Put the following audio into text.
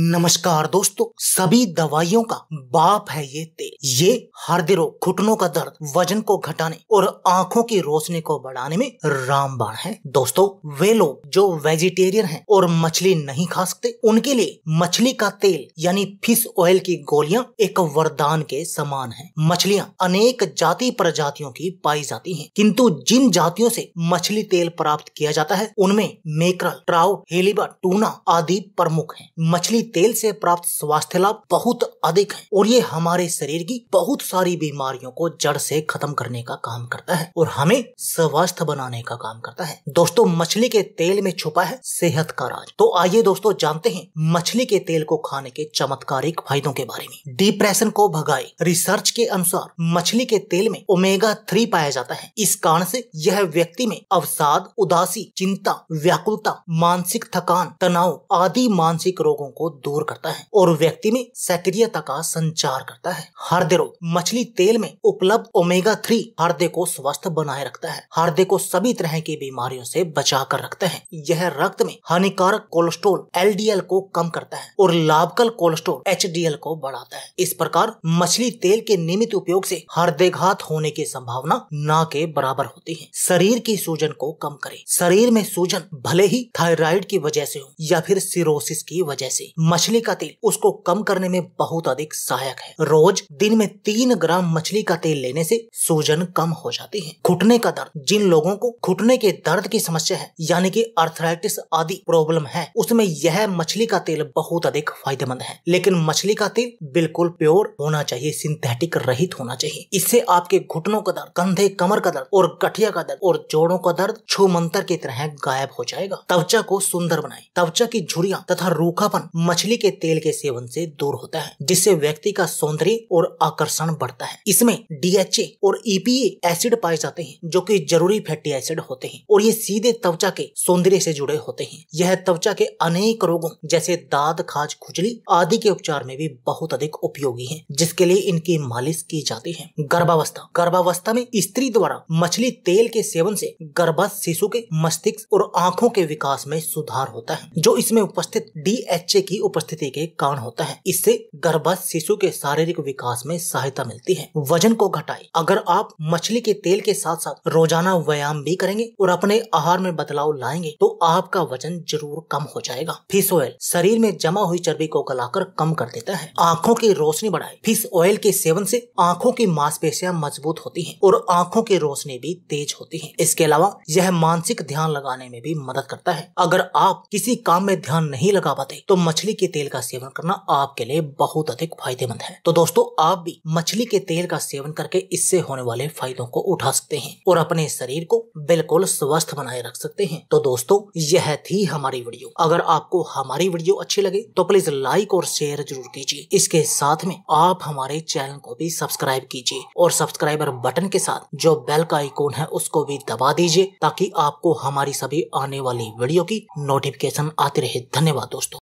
नमस्कार दोस्तों सभी दवाइयों का बाप है ये तेल ये हृदय रोग घुटनों का दर्द वजन को घटाने और आंखों की रोशनी को बढ़ाने में रामबाण है दोस्तों वे लोग जो वेजिटेरियन हैं और मछली नहीं खा सकते उनके लिए मछली का तेल यानी फिश ऑयल की गोलियां एक वरदान के समान है मछलियाँ अनेक जाति प्रजातियों की पाई जाती है किन्तु जिन जातियों से मछली तेल प्राप्त किया जाता है उनमें मेकरल ट्राउट हेलीबा टूना आदि प्रमुख है मछली तेल से प्राप्त स्वास्थ्य लाभ बहुत अधिक है और ये हमारे शरीर की बहुत सारी बीमारियों को जड़ से खत्म करने का काम करता है और हमें स्वस्थ बनाने का काम करता है दोस्तों मछली के तेल में छुपा है सेहत का राज तो आइए दोस्तों जानते हैं मछली के तेल को खाने के चमत्कारिक फायदों के बारे में डिप्रेशन को भगाए रिसर्च के अनुसार मछली के तेल में ओमेगा थ्री पाया जाता है इस कारण से यह व्यक्ति में अवसाद उदासी चिंता व्याकुलता मानसिक थकान तनाव आदि मानसिक रोगों को दूर करता है और व्यक्ति में सक्रियता का संचार करता है हृदय रोग मछली तेल में उपलब्ध ओमेगा थ्री हृदय को स्वस्थ बनाए रखता है हृदय को सभी तरह की बीमारियों से बचा कर रखते है यह रक्त में हानिकारक कोलेस्ट्रोल एल को कम करता है और लाभकल कोलेस्ट्रोल एल को बढ़ाता है इस प्रकार मछली तेल के नियमित उपयोग से घात होने की संभावना न के बराबर होती है शरीर की सूजन को कम करे शरीर में सूजन भले ही थायराइड की वजह से हो या फिर सिरोसिस की वजह से मछली का तेल उसको कम करने में बहुत अधिक सहायक है रोज दिन में तीन ग्राम मछली का तेल लेने से सूजन कम हो जाती है घुटने का दर्द जिन लोगों को घुटने के दर्द की समस्या है यानी कि अर्थराइटिस आदि प्रॉब्लम है उसमें यह मछली का तेल बहुत अधिक फायदेमंद है लेकिन मछली का तेल बिल्कुल प्योर होना चाहिए सिंथेटिक रहित होना चाहिए इससे आपके घुटनों का दर्द कंधे कमर का दर्द और गठिया का दर्द और जोड़ों का दर्द छुमंतर मंतर की तरह गायब हो जाएगा त्वचा को सुंदर बनाए त्वचा की झुरिया तथा रूखापन मछली के तेल के सेवन से दूर होता है जिससे व्यक्ति का सौंदर्य और आकर्षण बढ़ता है इसमें डीएचए और ईपीए e एसिड पाए जाते हैं जो की जरूरी फैटी एसिड होते हैं और ये सीधे त्वचा के सौंदर्य से जुड़े होते हैं यह त्वचा के अनेक रोगों जैसे दाद खाज खुजली आदि के उपचार में भी बहुत अधिक उपयोगी है जिसके लिए इनकी मालिश की जाती है गर्भावस्था गर्भावस्था में स्त्री द्वारा मछली तेल के सेवन से गर्भस्थ शिशु के मस्तिष्क और आंखों के विकास में सुधार होता है जो इसमें उपस्थित डी की उपस्थिति के कारण होता है इससे गर्भस्थ शिशु के शारीरिक विकास में सहायता मिलती है वजन को घटाए अगर आप मछली के तेल के साथ साथ रोजाना व्यायाम भी करेंगे और अपने आहार में बदलाव लाएंगे तो आपका वजन जरूर कम हो जाएगा फिश ऑयल शरीर में जमा हुई चर्बी को गलाकर कम कर देता है आँखों की रोशनी बढ़ाए फिश ऑयल के सेवन से आँखों की मांसपेशियां मजबूत होती हैं और आँखों की रोशनी भी तेज होती है इसके अलावा यह मानसिक ध्यान लगाने में भी मदद करता है अगर आप किसी काम में ध्यान नहीं लगा पाते तो मछली मछली के तेल का सेवन करना आपके लिए बहुत अधिक फायदेमंद है तो दोस्तों आप भी मछली के तेल का सेवन करके इससे होने वाले फायदों को उठा सकते हैं और अपने शरीर को बिल्कुल स्वस्थ बनाए रख सकते हैं तो दोस्तों यह थी हमारी वीडियो अगर आपको हमारी वीडियो अच्छी लगे तो प्लीज लाइक और शेयर जरूर कीजिए इसके साथ में आप हमारे चैनल को भी सब्सक्राइब कीजिए और सब्सक्राइबर बटन के साथ जो बेल का आइकोन है उसको भी दबा दीजिए ताकि आपको हमारी सभी आने वाली वीडियो की नोटिफिकेशन आती रहे धन्यवाद दोस्तों